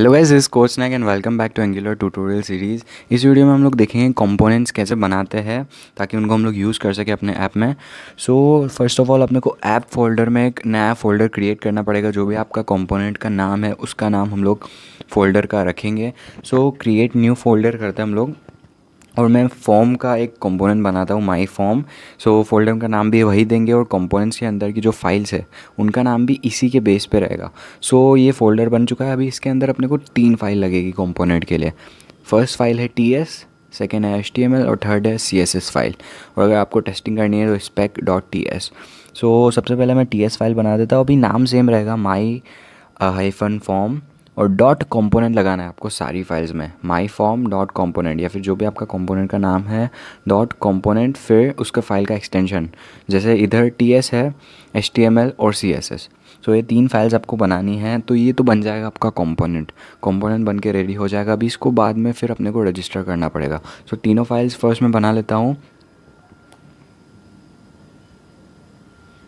hello guys इस कोर्स नैक and welcome back to angular tutorial series इस वीडियो में हम लोग देखेंगे कंपोनेंट्स कैसे बनाते हैं ताकि उनको हम लोग यूज़ कर सके अपने ऐप में सो फर्स्ट ऑफ ऑल अपने को ऐप फोल्डर में एक नया फोल्डर क्रिएट करना पड़ेगा जो भी आपका कंपोनेंट का नाम है उसका नाम हम लोग फोल्डर का रखेंगे सो क्रिएट न्यू फोल्डर करते हैं हम लोग और मैं फॉर्म का एक कंपोनेंट बनाता हूँ माई फॉर्म सो फोल्डर का नाम भी वही देंगे और कंपोनेंट्स के अंदर की जो फाइल्स है उनका नाम भी इसी के बेस पे रहेगा सो so, ये फोल्डर बन चुका है अभी इसके अंदर अपने को तीन फाइल लगेगी कंपोनेंट के लिए फर्स्ट फाइल है टी एस सेकेंड है एच टी एम एल और थर्ड है सी एस एस फाइल और अगर आपको टेस्टिंग करनी है तो spec dot T S so सबसे पहले मैं टी एस फाइल बना देता हूँ अभी नाम सेम रहेगा माई हाइफन फॉर्म और डॉट कॉम्पोनेंट लगाना है आपको सारी फाइल्स में माई फॉर्म डॉट कॉम्पोनेंट या फिर जो भी आपका कॉम्पोनेंट का नाम है डॉट कॉम्पोनेंट फिर उसका फाइल का एक्सटेंशन जैसे इधर टी एस है एच टी एम एल और सी एस एस सो ये तीन फाइल्स आपको बनानी है तो ये तो बन जाएगा आपका कॉम्पोनेंट कॉम्पोनेंट बन के रेडी हो जाएगा अभी इसको बाद में फिर अपने को रजिस्टर करना पड़ेगा सो so, तीनों फाइल्स फर्स्ट में बना लेता हूँ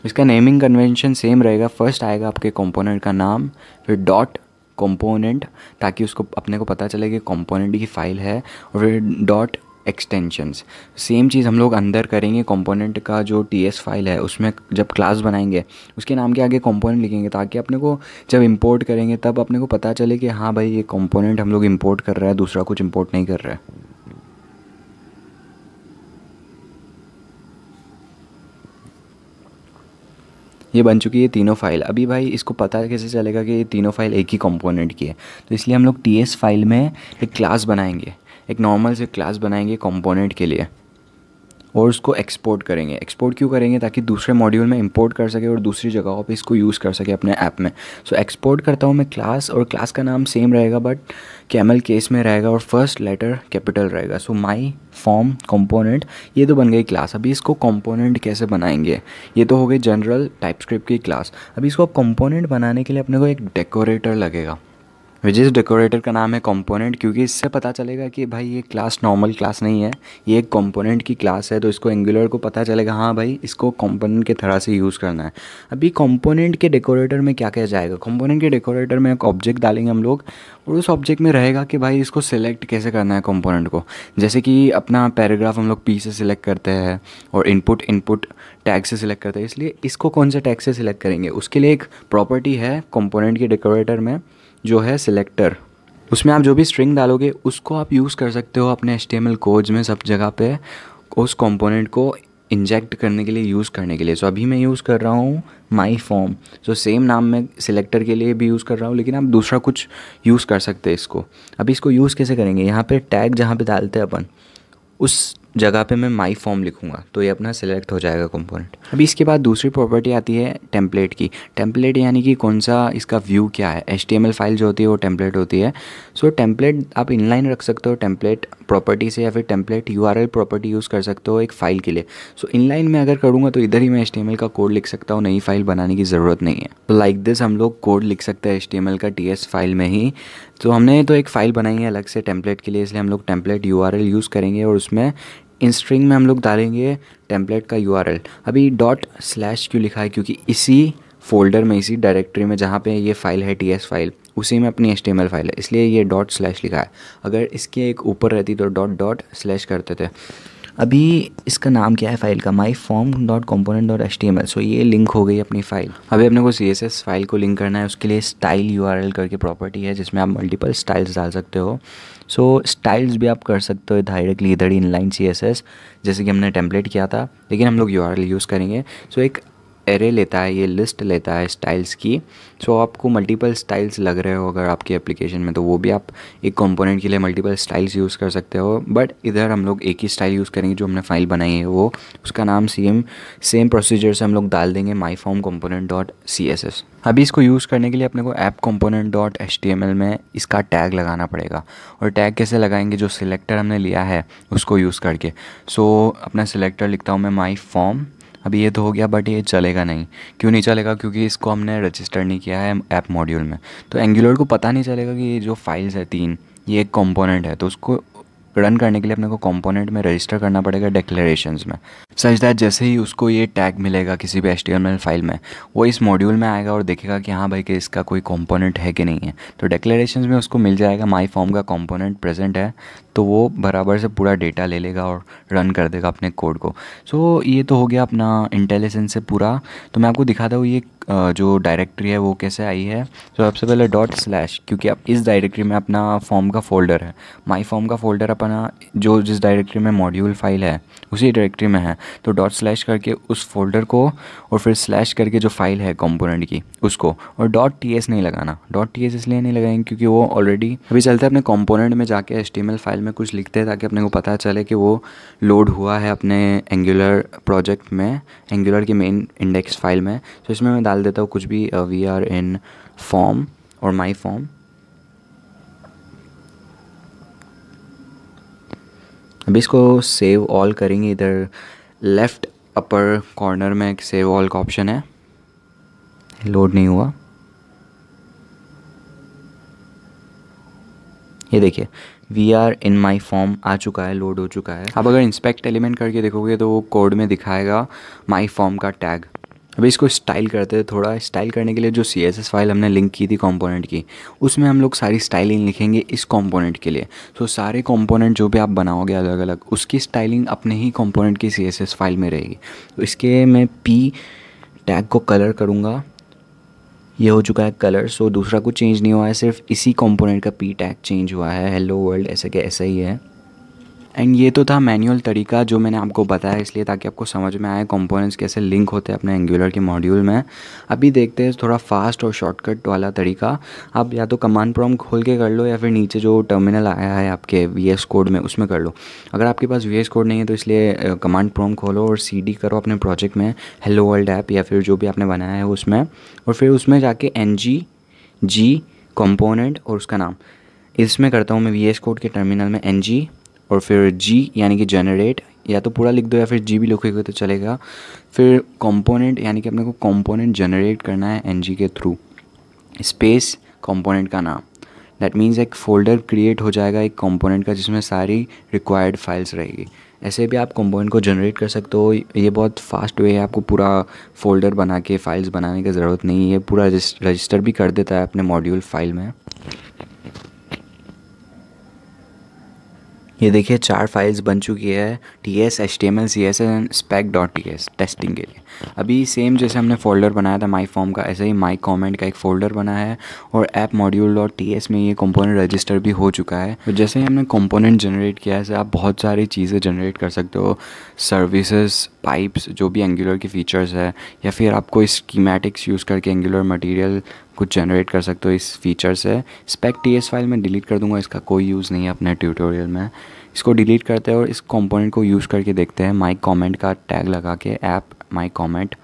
इसका नेमिंग कन्वेंशन सेम रहेगा फर्स्ट आएगा आपके कंपोनेंट का नाम फिर डॉट कंपोनेंट ताकि उसको अपने को पता चले कि कंपोनेंट की फ़ाइल है और डॉट एक्सटेंशंस सेम चीज़ हम लोग अंदर करेंगे कंपोनेंट का जो टी एस फाइल है उसमें जब क्लास बनाएंगे उसके नाम के आगे कंपोनेंट लिखेंगे ताकि अपने को जब इंपोर्ट करेंगे तब अपने को पता चले कि हाँ भाई ये कंपोनेंट हम लोग इंपोर्ट कर रहा है दूसरा कुछ इंपोर्ट नहीं कर रहा है ये बन चुकी है तीनों फाइल अभी भाई इसको पता कैसे चलेगा कि ये तीनों फाइल एक ही कंपोनेंट की है तो इसलिए हम लोग टी फाइल में एक क्लास बनाएंगे एक नॉर्मल से क्लास बनाएंगे कंपोनेंट के लिए और उसको एक्सपोर्ट करेंगे एक्सपोर्ट क्यों करेंगे ताकि दूसरे मॉड्यूल में इंपोर्ट कर सके और दूसरी जगहों पे इसको यूज़ कर सके अपने ऐप में सो so, एक्सपोर्ट करता हूँ मैं क्लास और क्लास का नाम सेम रहेगा बट कैमल केस में रहेगा और फर्स्ट लेटर कैपिटल रहेगा सो माई फॉर्म कॉम्पोनेंट ये तो बन गई क्लास अभी इसको कॉम्पोनेंट कैसे बनाएंगे ये तो हो गई जनरल टाइप की क्लास अभी इसको कंपोनेंट बनाने के लिए अपने को एक डेकोरेटर लगेगा विच इज़ डेकोरेटर का नाम है कंपोनेंट क्योंकि इससे पता चलेगा कि भाई ये क्लास नॉर्मल क्लास नहीं है ये एक कंपोनेंट की क्लास है तो इसको एंगुलर को पता चलेगा हाँ भाई इसको कंपोनेंट के तरह से यूज़ करना है अभी कंपोनेंट के डेकोरेटर में क्या क्या जाएगा कंपोनेंट के डेकोरेटर में एक ऑब्जेक्ट डालेंगे हम लोग और उस ऑब्जेक्ट में रहेगा कि भाई इसको सिलेक्ट कैसे करना है कॉम्पोनेंट को जैसे कि अपना पैराग्राफ हम लोग पी से सिलेक्ट करते हैं और इनपुट इनपुट टैग से सिलेक्ट करते हैं इसलिए इसको कौन से टैग से सिलेक्ट करेंगे उसके लिए एक प्रॉपर्टी है कॉम्पोनेंट के डेकोरेटर में जो है सिलेक्टर उसमें आप जो भी स्ट्रिंग डालोगे उसको आप यूज़ कर सकते हो अपने एच टी में सब जगह पे उस कंपोनेंट को इंजेक्ट करने के लिए यूज़ करने के लिए सो so, अभी मैं यूज़ कर रहा हूँ माई फॉर्म सो सेम नाम मैं सिलेक्टर के लिए भी यूज़ कर रहा हूँ लेकिन आप दूसरा कुछ यूज़ कर सकते हैं इसको अभी इसको यूज़ कैसे करेंगे यहाँ पे टैग जहाँ पे डालते हैं अपन उस जगह पे मैं माई फॉर्म लिखूँगा तो ये अपना सेलेक्ट हो जाएगा कंपोनेंट अभी इसके बाद दूसरी प्रॉपर्टी आती है टेम्पलेट की टेम्पलेट यानी कि कौन सा इसका व्यू क्या है एच फाइल जो होती है वो टेम्पलेट होती है सो so, टेम्पलेट आप इनलाइन रख सकते हो टेम्पलेट प्रॉपर्टी से या फिर टेम्पलेट यू प्रॉपर्टी यूज़ कर सकते हो एक फ़ाइल के लिए सो इन इनलाइन में अगर करूँगा तो इधर ही मैं एच का कोड लिख सकता हूँ नई फाइल बनाने की ज़रूरत नहीं है तो लाइक दिस हम लोग कोड लिख सकते हैं एच का टी फाइल में ही तो हमने तो एक फ़ाइल बनाई है अलग से टेम्पलेट के लिए इसलिए हम लोग टेम्पलेट यू यूज़ करेंगे और उसमें इन स्ट्रिंग में हम लोग डालेंगे टेम्पलेट का यू अभी डॉट स्लैश क्यों लिखा है क्योंकि इसी फोल्डर में इसी डायरेक्टरी में जहाँ पे ये फ़ाइल है टी फाइल उसी में अपनी एच फाइल है इसलिए ये डॉट स्लैश लिखा है अगर इसके एक ऊपर रहती तो डॉट डॉट स्लैश करते थे अभी इसका नाम क्या है फ़ाइल का my form dot component dot H T M L so ये लिंक हो गई अपनी फ़ाइल अभी अपने को सी एस एस फाइल को लिंक करना है उसके लिए स्टाइल यू आर एल करके प्रॉपर्टी है जिसमें आप मल्टीपल स्टाइल्स डाल सकते हो सो so, स्टाइल्स भी आप कर सकते हो डायरेक्टली इधर ही लाइन सी एस एस जैसे कि हमने टेम्पलेट किया था लेकिन हम लोग यू आर एल यूज़ करेंगे सो so, एक एरे लेता है ये लिस्ट लेता है स्टाइल्स की सो so, आपको मल्टीपल स्टाइल्स लग रहे हो अगर आपकी एप्लीकेशन में तो वो भी आप एक कंपोनेंट के लिए मल्टीपल स्टाइल्स यूज़ कर सकते हो बट इधर हम लोग एक ही स्टाइल यूज़ करेंगे जो हमने फाइल बनाई है वो उसका नाम सेम सेम प्रोसीजर से हम लोग डाल देंगे my form component dot C S S अभी इसको यूज़ करने के लिए अपने को app component dot H T M L में इसका टैग लगाना पड़ेगा और टैग कैसे लगाएंगे जो सिलेक्टर हमने लिया है उसको यूज़ करके सो so, अपना सिलेक्टर लिखता हूँ मैं माई फॉर्म अब ये तो हो गया बट ये चलेगा नहीं क्यों नहीं चलेगा क्योंकि इसको हमने रजिस्टर नहीं किया है ऐप मॉड्यूल में तो एंगुलर को पता नहीं चलेगा कि ये जो फाइल्स है तीन ये एक कॉम्पोनेंट है तो उसको रन करने के लिए अपने को कॉम्पोनेंट में रजिस्टर करना पड़ेगा डेक्लेशन में सच दैट जैसे ही उसको ये टैग मिलेगा किसी भी एच फाइल में वो इस मॉड्यूल में आएगा और देखेगा कि हाँ भाई कि इसका कोई कॉम्पोनेंट है कि नहीं है तो डिक्लेरेशन में उसको मिल जाएगा माई फॉर्म का कॉम्पोनेंट प्रेजेंट है तो वो बराबर से पूरा डेटा ले लेगा और रन कर देगा अपने कोड को सो so, ये तो हो गया अपना इंटेलिजेंस से पूरा तो मैं आपको दिखाता हूँ ये जो डायरेक्टरी है वो कैसे आई है तो सबसे पहले डॉट स्लैश क्योंकि अब इस डायरेक्टरी में अपना फॉर्म का फोल्डर है माई फॉर्म का फोल्डर अपना जो जिस डायरेक्ट्री में मॉड्यूल फाइल है उसी डायरेक्टरी में है तो डॉट स्लैश करके उस फोल्डर को और फिर स्लैश करके जो फाइल है कंपोनेंट की उसको और डॉट टी एस नहीं लगाना डॉट टी एस इसलिए नहीं लगाएंगे क्योंकि वो ऑलरेडी अभी चलते हैं अपने कंपोनेंट में जाके एस फाइल में कुछ लिखते हैं ताकि अपने को पता चले कि वो लोड हुआ है अपने एंगुलर प्रोजेक्ट में एंगुलर की मेन इंडेक्स फाइल में तो इसमें मैं डाल देता हूँ कुछ भी वी आर इन फॉर्म और माई फॉर्म अब इसको सेव ऑल करेंगे इधर लेफ़्ट अपर कॉर्नर में एक सेव ऑल का ऑप्शन है लोड नहीं हुआ ये देखिए we are in my form आ चुका है लोड हो चुका है अब अगर इंस्पेक्ट एलिमेंट करके देखोगे तो वो कोड में दिखाएगा माई फॉर्म का टैग अभी इसको स्टाइल करते हैं थोड़ा स्टाइल करने के लिए जो सी फाइल हमने लिंक की थी कंपोनेंट की उसमें हम लोग सारी स्टाइलिंग लिखेंगे इस कंपोनेंट के लिए सो so, सारे कंपोनेंट जो भी आप बनाओगे अलग अलग उसकी स्टाइलिंग अपने ही कंपोनेंट की सी फाइल में रहेगी तो इसके मैं पी टैग को कलर करूँगा ये हो चुका है कलर सो so दूसरा कुछ चेंज नहीं हुआ है सिर्फ इसी कॉम्पोनेंट का पी टैग चेंज हुआ है हेलो वर्ल्ड ऐसे के ऐसा ही है एंड ये तो था मैनुअल तरीका जो मैंने आपको बताया इसलिए ताकि आपको समझ में आए कंपोनेंट्स कैसे लिंक होते हैं अपने एंगुलर के मॉड्यूल में अभी देखते हैं थोड़ा फास्ट और शॉर्टकट वाला तरीका आप या तो कमांड प्रॉम खोल के कर लो या फिर नीचे जो टर्मिनल आया है आपके वी कोड में उसमें कर लो अगर आपके पास वी कोड नहीं है तो इसलिए कमांड प्रॉम खोलो और सी करो अपने प्रोजेक्ट में हेलो वर्ल्ड ऐप या फिर जो भी आपने बनाया है उसमें और फिर उसमें जाके एन जी जी कंपोनेंट और उसका नाम इसमें करता हूँ मैं वी एस कोड के टर्मिनल में एन जी और फिर जी यानी कि जनरेट या तो पूरा लिख दो या फिर जी भी लिखोगे तो चलेगा फिर कंपोनेंट यानी कि अपने को कंपोनेंट जनरेट करना है एन के थ्रू स्पेस कंपोनेंट का नाम दैट मीन्स एक फोल्डर क्रिएट हो जाएगा एक कंपोनेंट का जिसमें सारी रिक्वायर्ड फाइल्स रहेगी ऐसे भी आप कंपोनेंट को जनरेट कर सकते हो ये बहुत फास्ट वे है आपको पूरा फोल्डर बना के फाइल्स बनाने की ज़रूरत नहीं है पूरा रजिस्टर भी कर देता है अपने मॉड्यूल फाइल में ये देखिए चार फाइल्स बन चुकी है T S H T M L C S and spec dot T S testing के लिए अभी सेम जैसे हमने फोल्डर बनाया था माई फॉर्म का ऐसे ही माई कॉमेंट का एक फोल्डर बना है और app module dot T S में ये कंपोनेंट रजिस्टर भी हो चुका है जैसे ही हमने कंपोनेंट जनरेट किया है आप बहुत सारी चीज़ें जनरेट कर सकते हो सर्विसेज पाइप्स जो भी एंगुलर के फीचर्स है या फिर आप कोई स्कीमेटिक्स यूज़ करके एंगुलर मटीरियल कुछ जनरेट कर सकते हो इस फीचर से स्पेक टी एस फाइल में डिलीट कर दूंगा इसका कोई यूज़ नहीं है अपने ट्यूटोरियल में इसको डिलीट करते हैं और इस कंपोनेंट को यूज़ करके देखते हैं माई कमेंट का टैग लगा के ऐप माई कमेंट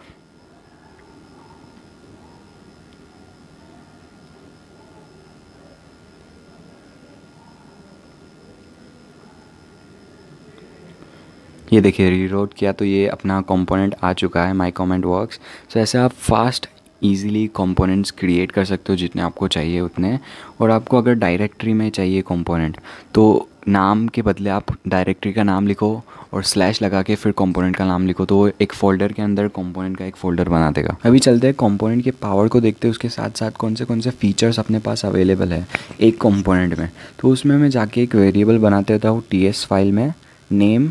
ये देखिए रीरोड किया तो ये अपना कंपोनेंट आ चुका है माई कमेंट वर्क्स सो ऐसे आप फास्ट ईज़िली कंपोनेंट्स क्रिएट कर सकते हो जितने आपको चाहिए उतने और आपको अगर डायरेक्टरी में चाहिए कंपोनेंट तो नाम के बदले आप डायरेक्टरी का नाम लिखो और स्लैश लगा के फिर कंपोनेंट का नाम लिखो तो वो एक फ़ोल्डर के अंदर कंपोनेंट का एक फ़ोल्डर बना देगा अभी चलते हैं कंपोनेंट के पावर को देखते हैं उसके साथ साथ कौन से कौन से फीचर्स अपने पास अवेलेबल है एक कंपोनेंट में तो उसमें मैं जाके एक वेरिएबल बनाते रहता हूँ टी फाइल में नेम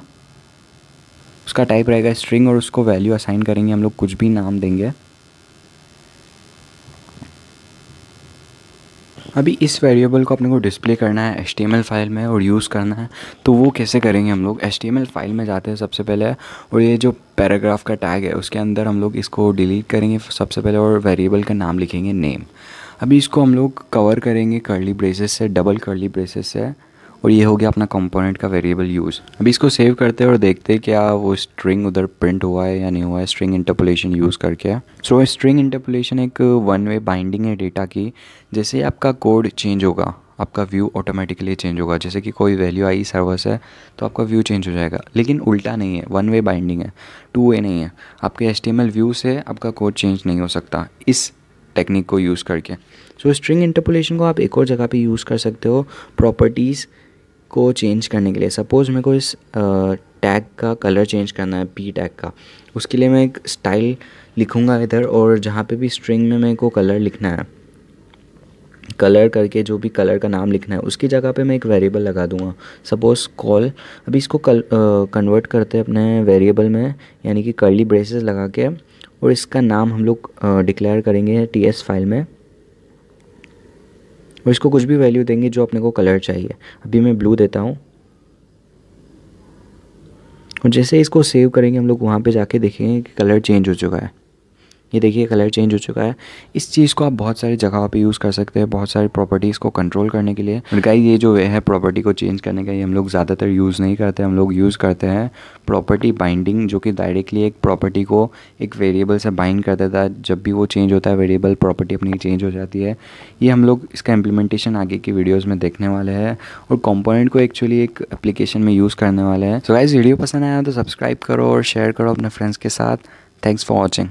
उसका टाइप रहेगा स्ट्रिंग और उसको वैल्यू असाइन करेंगे हम लोग कुछ भी नाम देंगे अभी इस वेरिएबल को अपने को डिस्प्ले करना है एस फाइल में और यूज़ करना है तो वो कैसे करेंगे हम लोग एस फाइल में जाते हैं सबसे पहले और ये जो पैराग्राफ का टैग है उसके अंदर हम लोग इसको डिलीट करेंगे सबसे पहले और वेरिएबल का नाम लिखेंगे नेम अभी इसको हम लोग कवर करेंगे कर्ली ब्रेसेस से डबल कर्ली ब्रेसेस से और ये हो गया अपना कंपोनेंट का वेरिएबल यूज़ अभी इसको सेव करते हैं और देखते हैं क्या वो स्ट्रिंग उधर प्रिंट हुआ है या नहीं हुआ है स्ट्रिंग इंटरपोलेशन यूज़ करके सो स्ट्रिंग इंटरपोलेशन एक वन वे बाइंडिंग है डेटा की जैसे आपका कोड चेंज होगा आपका व्यू ऑटोमेटिकली चेंज होगा जैसे कि कोई वैल्यू आई सर्वर से तो आपका व्यू चेंज हो जाएगा लेकिन उल्टा नहीं है वन वे बाइंडिंग है टू वे नहीं है आपके एस व्यू से आपका कोड चेंज नहीं हो सकता इस टेक्निक को यूज़ करके सो स्ट्रिंग इंटरपोलेशन को आप एक और जगह पे यूज़ कर सकते हो प्रॉपर्टीज़ को चेंज करने के लिए सपोज़ मेरे को इस टैग का कलर चेंज करना है पी टैग का उसके लिए मैं एक स्टाइल लिखूँगा इधर और जहाँ पे भी स्ट्रिंग में मेरे को कलर लिखना है कलर करके जो भी कलर का नाम लिखना है उसकी जगह पे मैं एक वेरिएबल लगा दूंगा सपोज़ कॉल अभी इसको कल कन्वर्ट करते हैं अपने वेरिएबल में यानी कि कर्ली ब्रेसेस लगा के और इसका नाम हम लोग डिक्लेयर करेंगे टी फाइल में और इसको कुछ भी वैल्यू देंगे जो अपने को कलर चाहिए अभी मैं ब्लू देता हूँ और जैसे इसको सेव करेंगे हम लोग वहाँ पे जाके देखेंगे कि कलर चेंज हो चुका है ये देखिए कलर चेंज हो चुका है इस चीज़ को आप बहुत सारी जगह पे यूज़ कर सकते हैं बहुत सारी प्रॉपर्टीज़ को कंट्रोल करने के लिए और गाइस ये जो वे है प्रॉपर्टी को चेंज करने का ये हम लोग ज़्यादातर यूज़ नहीं करते हम लोग यूज़ करते हैं प्रॉपर्टी बाइंडिंग जो कि डायरेक्टली एक प्रॉपर्टी को एक वेरिएबल से बाइंड कर देता है जब भी वो चेंज होता है वेरिएबल प्रॉपर्टी अपनी चेंज हो जाती है ये हम लोग इसका इम्प्लीमेंटेशन आगे की वीडियोज़ में देखने वाले हैं और कॉम्पोनेंट को एक्चुअली एक एप्लीकेशन में यूज़ करने वाले हैं सो गाइज़ वीडियो पसंद आया तो सब्सक्राइब करो और शेयर करो अपने फ्रेंड्स के साथ थैंक्स फॉर वॉचिंग